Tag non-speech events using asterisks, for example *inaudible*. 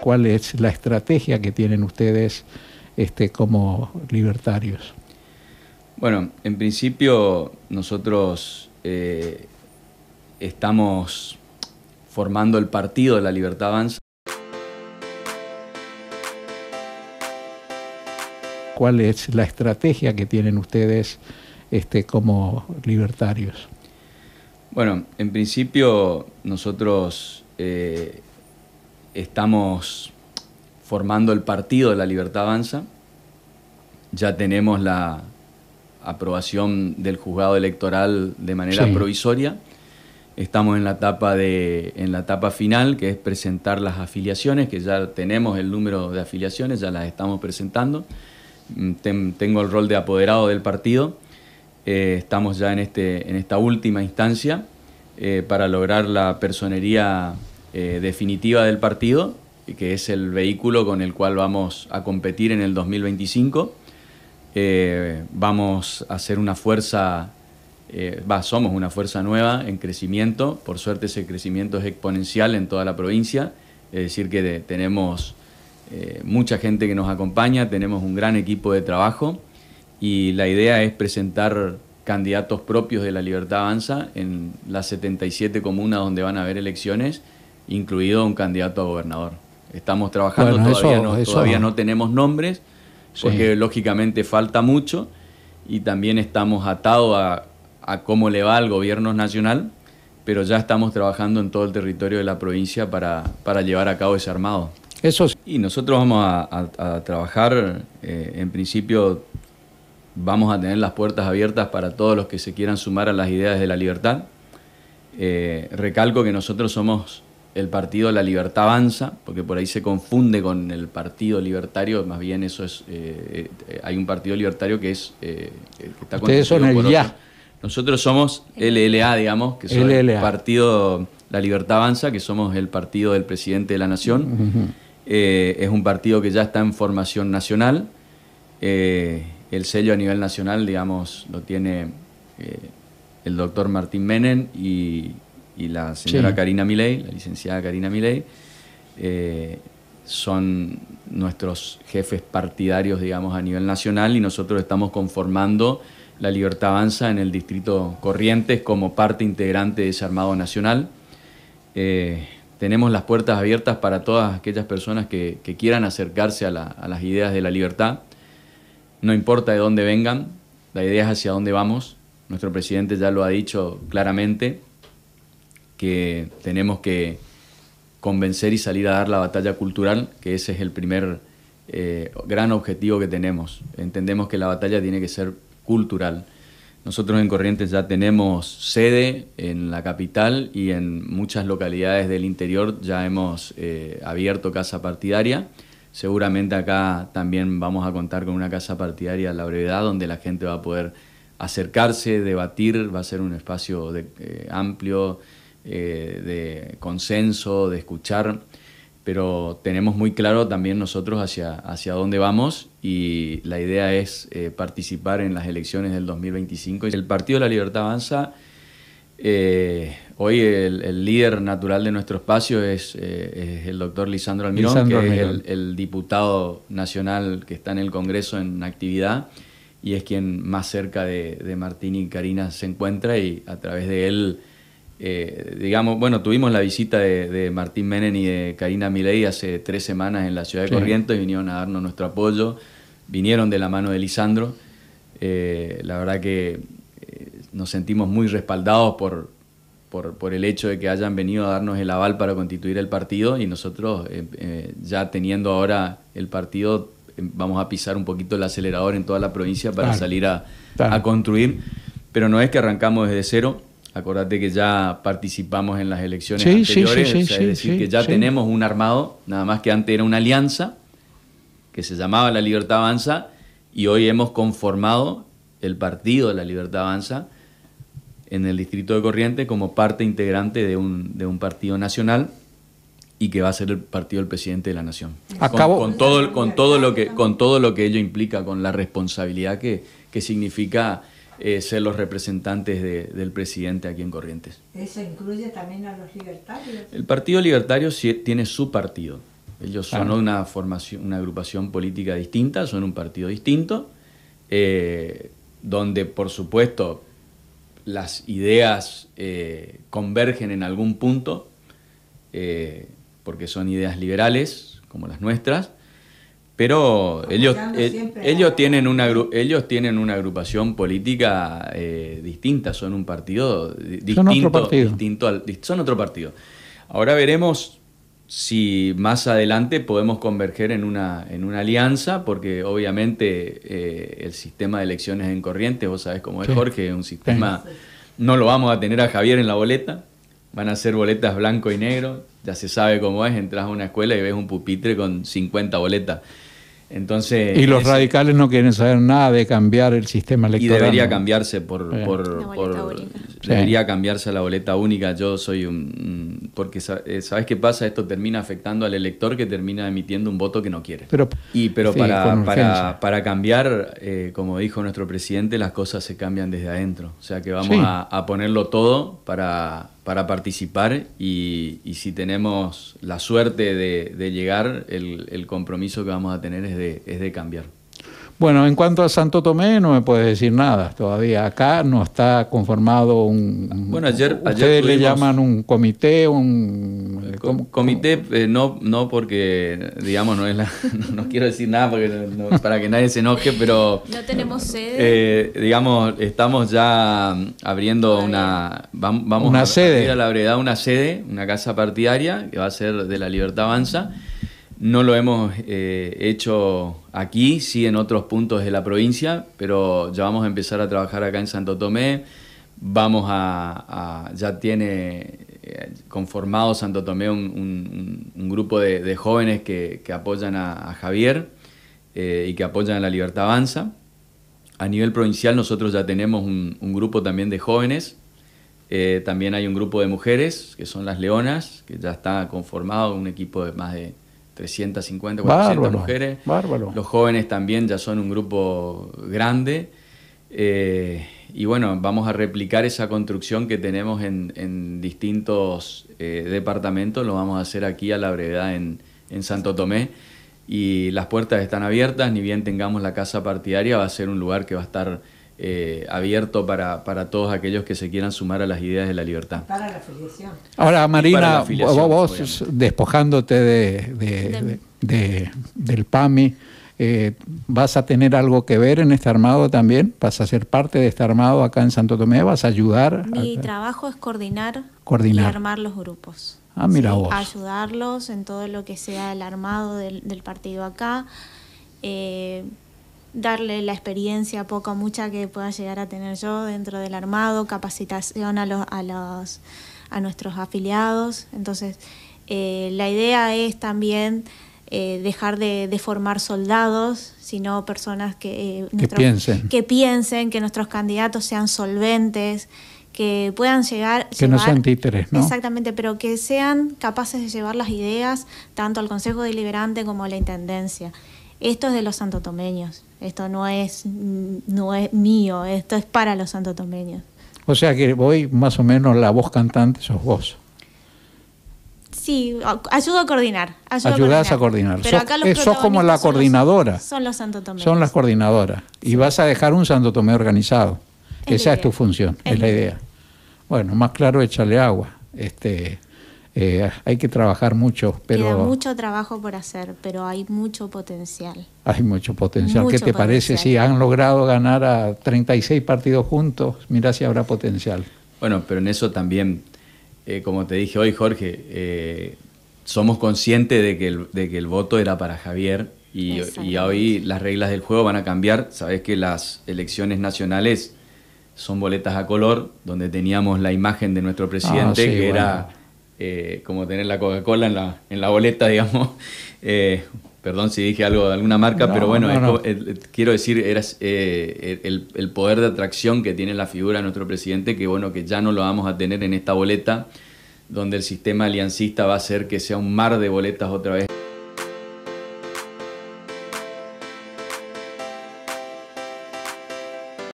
cuál es la estrategia que tienen ustedes este, como libertarios. Bueno, en principio nosotros eh, estamos formando el partido de la libertad avanza. ¿Cuál es la estrategia que tienen ustedes este, como libertarios? Bueno, en principio nosotros eh, estamos formando el partido de la Libertad Avanza, ya tenemos la aprobación del juzgado electoral de manera provisoria. Estamos en la, etapa de, en la etapa final, que es presentar las afiliaciones, que ya tenemos el número de afiliaciones, ya las estamos presentando. Mm, tengo el rol de apoderado del partido. Eh, estamos ya en, este, en esta última instancia eh, para lograr la personería eh, definitiva del partido, que es el vehículo con el cual vamos a competir en el 2025. Eh, vamos a ser una fuerza, eh, somos una fuerza nueva en crecimiento, por suerte ese crecimiento es exponencial en toda la provincia, es decir que tenemos mucha gente que nos acompaña, tenemos un gran equipo de trabajo y la idea es presentar candidatos propios de la Libertad Avanza en las 77 comunas donde van a haber elecciones incluido un candidato a gobernador. Estamos trabajando, todavía, no, todavía no tenemos nombres, porque lógicamente falta mucho y también estamos atados a, cómo le va al gobierno nacional, pero ya estamos trabajando en todo el territorio de la provincia para, para llevar a cabo ese armado. Eso Y nosotros vamos a, trabajar, eh, en principio vamos a tener las puertas abiertas para todos los que se quieran sumar a las ideas de la libertad. Eh, recalco que nosotros somos el partido La Libertad Avanza, porque por ahí se confunde con el partido libertario, más bien eso es, eh, eh, hay un partido libertario que es... Eh, que está Ustedes son Nosotros somos LLA, digamos, que es el partido La Libertad Avanza, que somos el partido del presidente de la Nación. es un partido que ya está en formación nacional. el sello a nivel nacional, digamos, lo tiene el doctor Martín Menem y y la señora Karina Milei, la licenciada Karina Milei, eh, son nuestros jefes partidarios, digamos, a nivel nacional y nosotros estamos conformando la Libertad Avanza en el distrito Corrientes como parte integrante de ese Armado Nacional. Eh, tenemos las puertas abiertas para todas aquellas personas que, quieran acercarse a, a las ideas de la libertad. No importa de dónde vengan, la idea es hacia dónde vamos. Nuestro presidente ya lo ha dicho claramente que tenemos que convencer y salir a dar la batalla cultural, que ese es el primer eh, gran objetivo que tenemos. Entendemos que la batalla tiene que ser cultural. Nosotros en Corrientes ya tenemos sede en la capital y en muchas localidades del interior ya hemos eh, abierto casa partidaria. Seguramente acá también vamos a contar con una casa partidaria a la brevedad donde la gente va a poder acercarse, debatir, va a ser un espacio de, eh, amplio, eh, de consenso, de escuchar, pero tenemos muy claro también nosotros hacia, dónde vamos y la idea es eh, participar en las elecciones del 2025. El Partido de la Libertad Avanza, eh, hoy el, líder natural de nuestro espacio es, el doctor Lisandro Almirón, que es el, diputado nacional que está en el Congreso en actividad y es quien más cerca de, Martín y Karina se encuentra y a través de él eh, digamos, bueno, tuvimos la visita de, Martín Menem y de Karina Milei hace tres semanas en la ciudad de Corrientes, vinieron a darnos nuestro apoyo, vinieron de la mano de Lisandro. Eh, la verdad que eh, nos sentimos muy respaldados por, por, el hecho de que hayan venido a darnos el aval para constituir el partido y nosotros ya teniendo ahora el partido em, vamos a pisar un poquito el acelerador en toda la provincia para salir a, construir, pero no es que arrancamos desde cero, Acordate que ya participamos en las elecciones anteriores, es decir, que ya tenemos un armado, nada más que antes era una alianza que se llamaba La Libertad Avanza y hoy hemos conformado el partido de La Libertad Avanza en el distrito de Corrientes como parte integrante de un, partido nacional y que va a ser el partido del presidente de la nación. Con, con, todo, con, todo, lo que, con todo lo que ello implica, con la responsabilidad que, que significa eh, ser los representantes del presidente aquí en Corrientes. ¿Eso incluye también a los libertarios? El Partido Libertario tiene su partido. Ellos son una formación, una agrupación política distinta, son un partido distinto, eh, donde por supuesto las ideas eh, convergen en algún punto, porque son ideas liberales como las nuestras, pero ellos, eh, ellos, tienen una, ellos tienen una agrupación política eh, distinta, son un partido distinto. Son partido. al, son otro partido. Ahora veremos si más adelante podemos converger en una, en una alianza, porque obviamente eh, el sistema de elecciones en corriente, vos sabés cómo es Jorge, Jorge, un sistema... No lo vamos a tener a Javier en la boleta, van a ser boletas blanco y negro, ya se sabe cómo es, entras a una escuela y ves un pupitre con 50 boletas. Entonces, y los radicales no quieren saber nada de cambiar el sistema electoral. Y debería cambiarse por eh. Debería cambiarse a la boleta única. Yo soy un. Mm, porque, eh, ¿sabes qué pasa? Esto termina afectando al elector que termina emitiendo un voto que no quiere. Pero, pero para, cambiar, eh, como dijo nuestro presidente, las cosas se cambian desde adentro. O sea que vamos a, ponerlo todo para, participar y, si tenemos la suerte de, llegar, el, compromiso que vamos a tener es de cambiar. Bueno, en cuanto a Santo Tomé no me puedes decir nada todavía. Acá no está conformado un... Bueno, ayer... Ustedes le llaman un comité, un... comité, eh, no, no porque, digamos, no es la... *laughs* no, quiero decir nada porque, para que nadie se enoje, pero... *laughs* No tenemos sede. Eh, digamos, estamos ya mm, abriendo una... Vamos una a, sede. a la brevedad una sede, una casa partidaria que va a ser de la Libertad Avanza. No lo hemos eh, hecho aquí, sí en otros puntos de la provincia, pero ya vamos a empezar a trabajar acá en Santo Tomé. Vamos a, ya tiene eh, conformado Santo Tomé un, grupo de, jóvenes que, apoyan a, Javier eh, y que apoyan a la Libertad Avanza. A nivel provincial nosotros ya tenemos un, grupo también de jóvenes, también hay un grupo de mujeres, que son las Leonas, que ya está conformado un equipo de más de 350, 400 mujeres. Los jóvenes también ya son un grupo grande. Eh, y bueno, vamos a replicar esa construcción que tenemos en, distintos eh, departamentos, lo vamos a hacer aquí a la brevedad en, en, Santo Tomé. Y las puertas están abiertas, ni bien tengamos la casa partidaria, va a ser un lugar que va a estar eh, abierto para, para, todos aquellos que se quieran sumar a las ideas de la libertad. Para la afiliación. Ahora, Marina, vos, despojándote de, del PAMI, eh, ¿vas a tener algo que ver en este armado también? ¿Vas a ser parte de este armado acá en Santo Tomé? ¿Vas a ayudar? Mi trabajo es coordinar, y armar los grupos. Ah, Ayudarlos en todo lo que sea el armado del, partido acá. Eh, darle la experiencia poco o mucha que pueda llegar a tener yo dentro del armado, capacitación a los, a los a nuestros afiliados. Entonces, eh, la idea es también eh, dejar de, de, formar soldados, sino personas que, eh, piensen. que piensen, que nuestros candidatos sean solventes, que puedan llegar... Que no sean títeres, Exactamente, pero que sean capaces de llevar las ideas tanto al Consejo Deliberante como a la Intendencia. Esto es de los santotomeños. Esto no es, no es mío, esto es para los santotomeños. O sea que voy más o menos la voz cantante sos vos. Sí, ayudo a coordinar. Ayudo a coordinar. Pero sos, acá los eh, sos como la coordinadora. son los, santotomeños. Son las coordinadoras. Y vas a dejar un Tomé organizado. Esa es tu función, es, la idea. Bueno, más claro, échale agua. Este, eh, hay que trabajar mucho, pero... Queda mucho trabajo por hacer, pero hay mucho potencial hay mucho potencial. ¿Qué te parece si han logrado ganar a 36 partidos juntos? Mira si habrá potencial. Bueno, pero en eso también, eh, como te dije hoy, Jorge, eh, somos conscientes de que, el, voto era para Javier y, hoy las reglas del juego van a cambiar. Sabes que las elecciones nacionales son boletas a color, donde teníamos la imagen de nuestro ah, presidente, que era eh, como tener la Coca-Cola en la, en la boleta, *laughs* digamos. Perdón si dije algo de alguna marca, pero bueno, eh, eh, quiero decir, era eh, el, el, poder de atracción que tiene la figura de nuestro presidente, que bueno, que ya no lo vamos a tener en esta boleta, donde el sistema aliancista va a hacer que sea un mar de boletas otra vez.